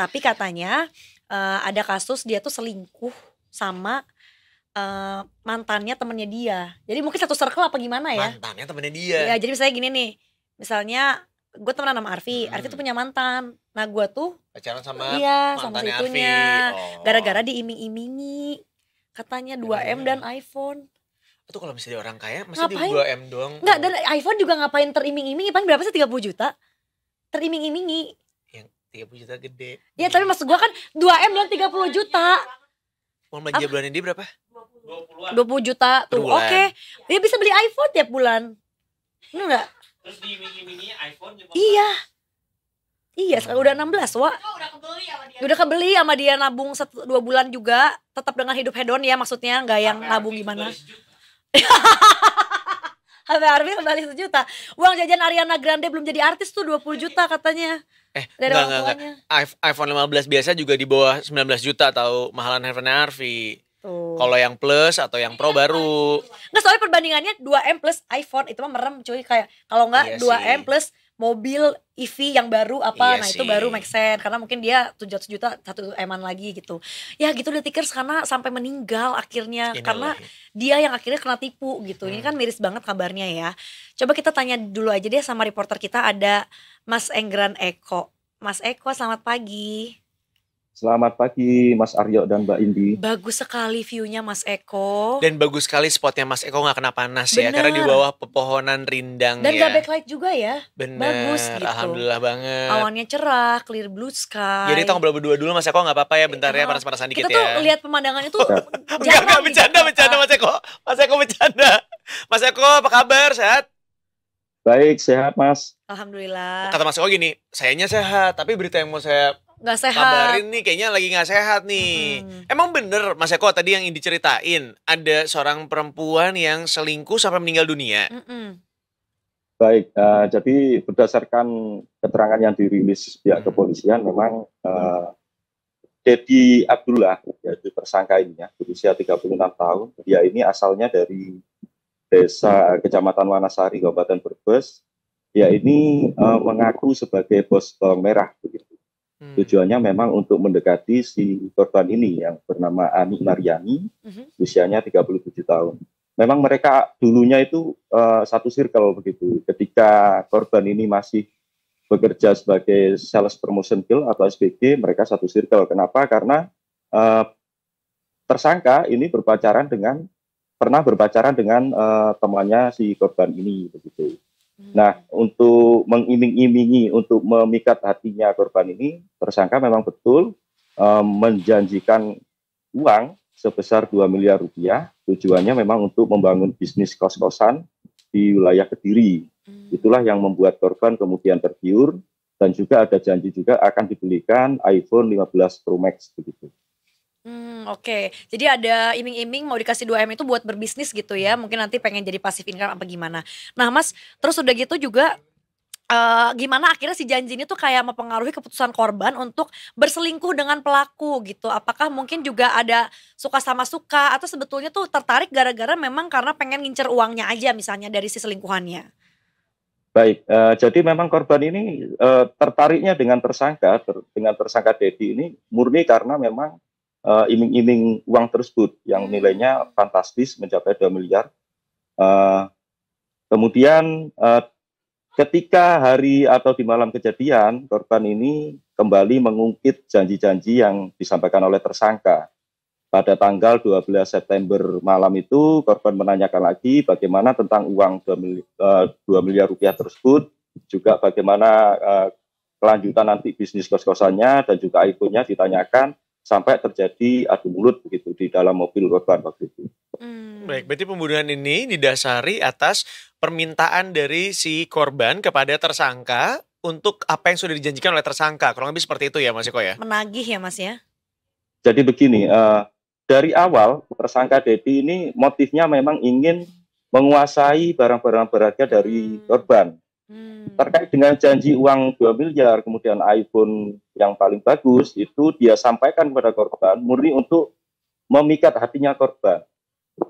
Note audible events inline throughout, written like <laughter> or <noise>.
Tapi katanya uh, ada kasus dia tuh selingkuh sama uh, mantannya temennya dia. Jadi mungkin satu circle apa gimana ya? Mantannya temennya dia. Ya jadi misalnya gini nih, misalnya gue temenan sama Arfi, hmm. Arfi tuh punya mantan. Nah gue tuh pacaran sama iya, sama Arfi Oh. Gara-gara diiming-imingi katanya 2M iya, iya, dan iya. iPhone. Itu kalau misalnya orang kaya masih di 2M doang. Enggak, dan iPhone juga ngapain teriming-imingi? Paling berapa sih 30 juta? Teriming-imingi. 30 juta gede. Iya, tapi maksud gua kan dua m dan puluh juta. Uang belanja bulan ini berapa? dua puluh juta tuh. Oke. Okay. Dia bisa beli iPhone tiap bulan. Enggak? Terus di mini iPhone Iya. Iya, sekarang udah 16, Wak. udah kebeli sama dia. Udah kebeli sama dia nabung satu, dua bulan juga, tetap dengan hidup hedon ya maksudnya, nggak yang nabung gimana. <laughs> sampai Arvi kembali sejuta uang jajan Ariana Grande belum jadi artis tuh 20 juta katanya eh Dari enggak, enggak, enggak. iPhone 15 biasa juga di bawah 19 juta atau mahalan handphone Arvi. kalau yang plus atau yang pro iya, baru. Enggak soalnya perbandingannya 2M plus iPhone itu mah merem cuy kayak kalau enggak iya 2M sih. plus mobil EV yang baru apa iya nah sih. itu baru make sense karena mungkin dia 700 juta satu eman lagi gitu ya gitu udah tikers karena sampai meninggal akhirnya Inilah. karena dia yang akhirnya kena tipu gitu hmm. ini kan miris banget kabarnya ya coba kita tanya dulu aja deh sama reporter kita ada Mas Enggran Eko Mas Eko selamat pagi Selamat pagi Mas Aryo dan Mbak Indi. Bagus sekali view-nya Mas Eko. Dan bagus sekali spotnya Mas Eko gak kena panas Bener. ya. Karena di bawah pepohonan rindang Dan ya. gak backlight juga ya. Bener. Bagus gitu. Alhamdulillah banget. Awannya cerah, clear blue sky. Jadi kita ngobrol berdua dulu Mas Eko gak apa-apa ya bentar ya iya. panas-panasan dikit kita ya. Kita tuh lihat <laughs> pemandangan itu, jarang. Enggak, enggak, gitu. bercanda, bercanda Mas Eko. Mas Eko bercanda. Mas Eko apa kabar? Sehat? Baik, sehat Mas. Alhamdulillah. Kata Mas Eko gini, sayanya sehat, tapi berita yang mau saya nggak sehat. Kabarin nih kayaknya lagi nggak sehat nih. Hmm. Emang bener Mas Eko tadi yang diceritain ada seorang perempuan yang selingkuh sampai meninggal dunia. Hmm. Baik, uh, jadi berdasarkan keterangan yang dirilis pihak kepolisian memang uh, eh, Dedi Abdullah yaitu tersangka ini ya berusia 36 tahun. Dia ini asalnya dari desa Kecamatan Wanasari, Kabupaten Brebes. Dia ini uh, mengaku sebagai bos kolong merah begitu Hmm. Tujuannya memang untuk mendekati si korban ini yang bernama Ani hmm. Mariani, hmm. usianya 37 tahun. Memang mereka dulunya itu uh, satu circle begitu. Ketika korban ini masih bekerja sebagai sales promotion bill atau SPG, mereka satu circle. Kenapa? Karena uh, tersangka ini berpacaran dengan pernah berpacaran dengan uh, temannya si korban ini begitu. Hmm. Nah, untuk mengiming-imingi, untuk memikat hatinya korban ini, tersangka memang betul um, menjanjikan uang sebesar 2 miliar rupiah. Tujuannya memang untuk membangun bisnis kos-kosan di wilayah Kediri. Hmm. Itulah yang membuat korban kemudian tergiur dan juga ada janji juga akan dibelikan iPhone 15 Pro Max begitu. Hmm, oke. Okay. Jadi ada iming-iming mau dikasih 2M itu buat berbisnis gitu ya. Mungkin nanti pengen jadi pasif income apa gimana. Nah, Mas, terus udah gitu juga uh, gimana akhirnya si janji ini tuh kayak mempengaruhi keputusan korban untuk berselingkuh dengan pelaku gitu. Apakah mungkin juga ada suka sama suka atau sebetulnya tuh tertarik gara-gara memang karena pengen ngincer uangnya aja misalnya dari si selingkuhannya? Baik, uh, jadi memang korban ini uh, tertariknya dengan tersangka ter, dengan tersangka Dedi ini murni karena memang iming eh, iming-iming uang tersebut yang hmm. nilainya fantastis mencapai 2 miliar. Uh, kemudian uh, ketika hari atau di malam kejadian korban ini kembali mengungkit janji-janji yang disampaikan oleh tersangka. Pada tanggal 12 September malam itu korban menanyakan lagi bagaimana tentang uang 2 miliar, uh, 2 miliar rupiah tersebut, juga bagaimana uh, kelanjutan nanti bisnis kos-kosannya dan juga IPO-nya ditanyakan sampai terjadi adu mulut begitu di dalam mobil korban waktu itu. Hmm. Baik, berarti pembunuhan ini didasari atas permintaan dari si korban kepada tersangka untuk apa yang sudah dijanjikan oleh tersangka. Kurang lebih seperti itu ya Mas Eko ya? Menagih ya Mas ya? Jadi begini, uh, dari awal tersangka Dedi ini motifnya memang ingin menguasai barang-barang berharga dari hmm. korban. Hmm. Terkait dengan janji uang 2 miliar, kemudian iPhone yang paling bagus, itu dia sampaikan kepada korban murni untuk memikat hatinya korban.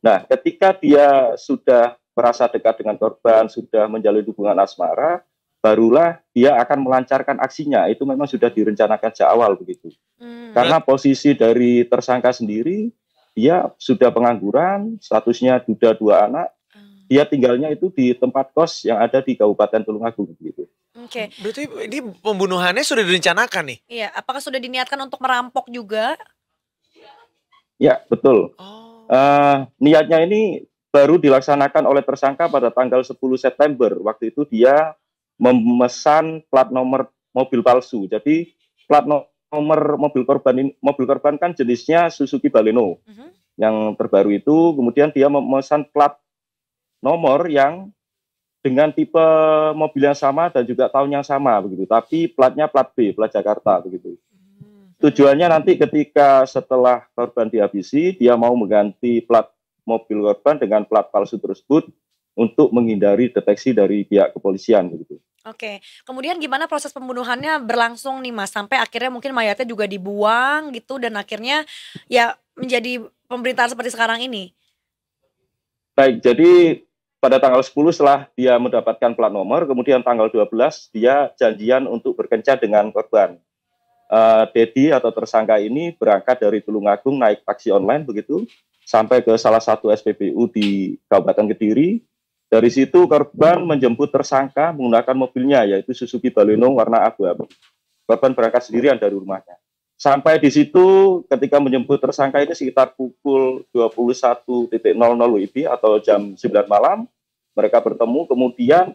Nah, ketika dia sudah merasa dekat dengan korban, sudah menjalin hubungan asmara, barulah dia akan melancarkan aksinya. Itu memang sudah direncanakan sejak awal begitu. Hmm. Karena posisi dari tersangka sendiri, dia sudah pengangguran, statusnya duda dua anak, dia tinggalnya itu di tempat kos yang ada di Kabupaten Tulungagung gitu. Oke. Okay. Berarti ini pembunuhannya sudah direncanakan nih? Iya, apakah sudah diniatkan untuk merampok juga? Ya, betul. Oh. Uh, niatnya ini baru dilaksanakan oleh tersangka pada tanggal 10 September. Waktu itu dia memesan plat nomor mobil palsu. Jadi plat nomor mobil korban ini, mobil korban kan jenisnya Suzuki Baleno. Uh mhm. -huh. Yang terbaru itu kemudian dia memesan plat nomor yang dengan tipe mobil yang sama dan juga tahun yang sama begitu, tapi platnya plat B, plat Jakarta begitu. Hmm. Tujuannya nanti ketika setelah korban dihabisi, dia mau mengganti plat mobil korban dengan plat palsu tersebut untuk menghindari deteksi dari pihak kepolisian begitu. Oke, kemudian gimana proses pembunuhannya berlangsung nih mas, sampai akhirnya mungkin mayatnya juga dibuang gitu dan akhirnya ya menjadi pemberitaan seperti sekarang ini. Baik, jadi pada tanggal 10 setelah dia mendapatkan plat nomor, kemudian tanggal 12 dia janjian untuk berkencan dengan korban. Uh, eh, Dedi atau tersangka ini berangkat dari Tulungagung naik taksi online begitu sampai ke salah satu SPBU di Kabupaten Kediri. Dari situ korban menjemput tersangka menggunakan mobilnya yaitu Suzuki Baleno warna abu-abu. Korban berangkat sendirian dari rumahnya. Sampai di situ ketika menyebut tersangka ini sekitar pukul 21.00 WIB atau jam 9 malam, mereka bertemu kemudian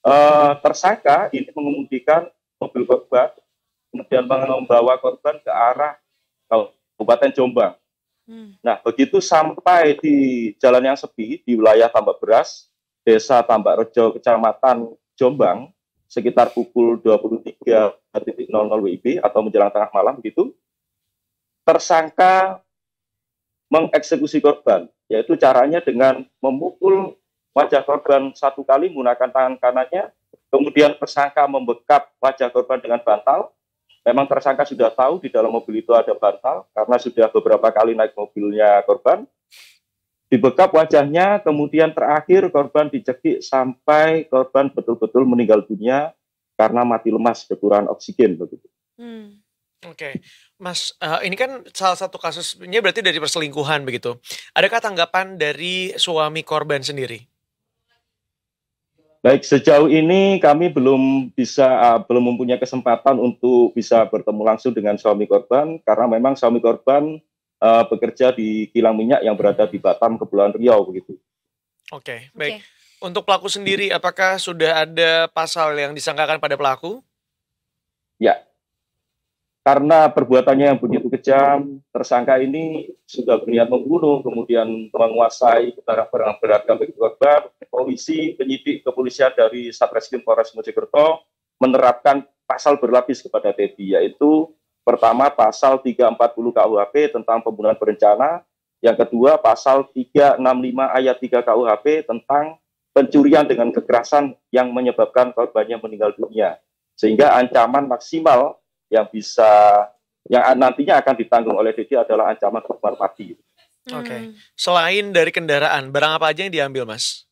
eh, tersangka ini mengemudikan mobil korban kemudian membawa korban ke arah Kabupaten Jombang. Hmm. Nah, begitu sampai di jalan yang sepi di wilayah Tambak Beras, Desa Tambak Rejo, Kecamatan Jombang, sekitar pukul 23.00 WIB atau menjelang tengah malam gitu, tersangka mengeksekusi korban, yaitu caranya dengan memukul wajah korban satu kali menggunakan tangan kanannya, kemudian tersangka membekap wajah korban dengan bantal. Memang tersangka sudah tahu di dalam mobil itu ada bantal karena sudah beberapa kali naik mobilnya korban dibekap wajahnya, kemudian terakhir korban dicekik sampai korban betul-betul meninggal dunia karena mati lemas kekurangan oksigen begitu. Hmm. Oke, okay. Mas, uh, ini kan salah satu kasusnya berarti dari perselingkuhan begitu. Adakah tanggapan dari suami korban sendiri? Baik, sejauh ini kami belum bisa uh, belum mempunyai kesempatan untuk bisa bertemu langsung dengan suami korban karena memang suami korban uh, bekerja di kilang minyak yang berada di Batam, Kepulauan Riau begitu. Oke, okay, baik. Okay. Untuk pelaku sendiri, apakah sudah ada pasal yang disangkakan pada pelaku? Ya, karena perbuatannya yang begitu kejam, tersangka ini sudah berniat membunuh, kemudian menguasai barang-barang berat kami korban, polisi, penyidik kepolisian dari Satreskrim Polres Mojokerto menerapkan pasal berlapis kepada Teddy, yaitu Pertama pasal 340 KUHP tentang pembunuhan berencana, yang kedua pasal 365 ayat 3 KUHP tentang pencurian dengan kekerasan yang menyebabkan korbannya meninggal dunia. Sehingga ancaman maksimal yang bisa yang nantinya akan ditanggung oleh Dedi adalah ancaman hukuman mati. Oke. Okay. Selain dari kendaraan, barang apa aja yang diambil, Mas?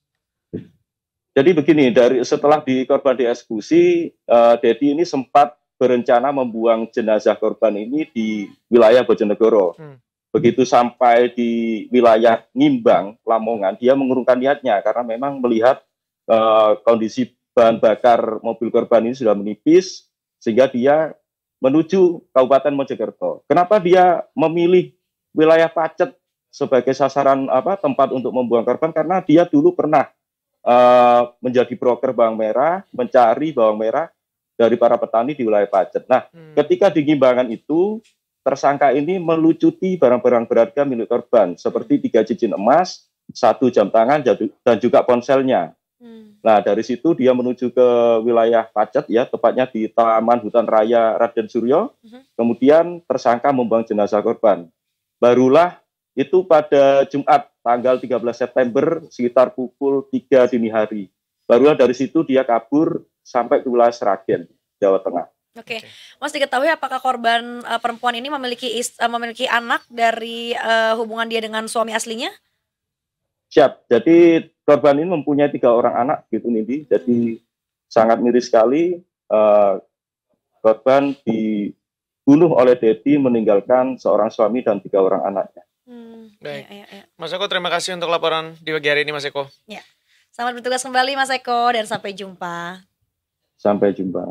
Jadi begini, dari setelah di korban dieksekusi, uh, eh, Dedi ini sempat berencana membuang jenazah korban ini di wilayah Bojonegoro. Hmm. Begitu sampai di wilayah Ngimbang, Lamongan, dia mengurungkan niatnya karena memang melihat uh, kondisi bahan bakar mobil korban ini sudah menipis, sehingga dia menuju Kabupaten Mojokerto. Kenapa dia memilih wilayah Pacet sebagai sasaran apa tempat untuk membuang korban? Karena dia dulu pernah uh, menjadi broker bawang merah, mencari bawang merah dari para petani di wilayah Pacet. Nah, hmm. ketika digimbangan itu tersangka ini melucuti barang-barang berharga milik korban seperti tiga cincin emas, satu jam tangan dan juga ponselnya. Hmm. Nah dari situ dia menuju ke wilayah Pacet ya tepatnya di Taman Hutan Raya Raden Suryo. Hmm. Kemudian tersangka membuang jenazah korban. Barulah itu pada Jumat tanggal 13 September sekitar pukul 3 dini hari. Barulah dari situ dia kabur sampai ke wilayah Seragen, Jawa Tengah. Oke, okay. Mas diketahui apakah korban uh, perempuan ini memiliki is, uh, memiliki anak dari uh, hubungan dia dengan suami aslinya? Siap. Jadi korban ini mempunyai tiga orang anak gitu Nindi. Jadi hmm. sangat miris sekali uh, korban dibunuh oleh Dedi meninggalkan seorang suami dan tiga orang anaknya. Hmm. Baik. Ya, ya, ya. Mas Eko terima kasih untuk laporan di pagi hari ini Mas Eko. Ya. Selamat bertugas kembali Mas Eko dan sampai jumpa. Sampai jumpa.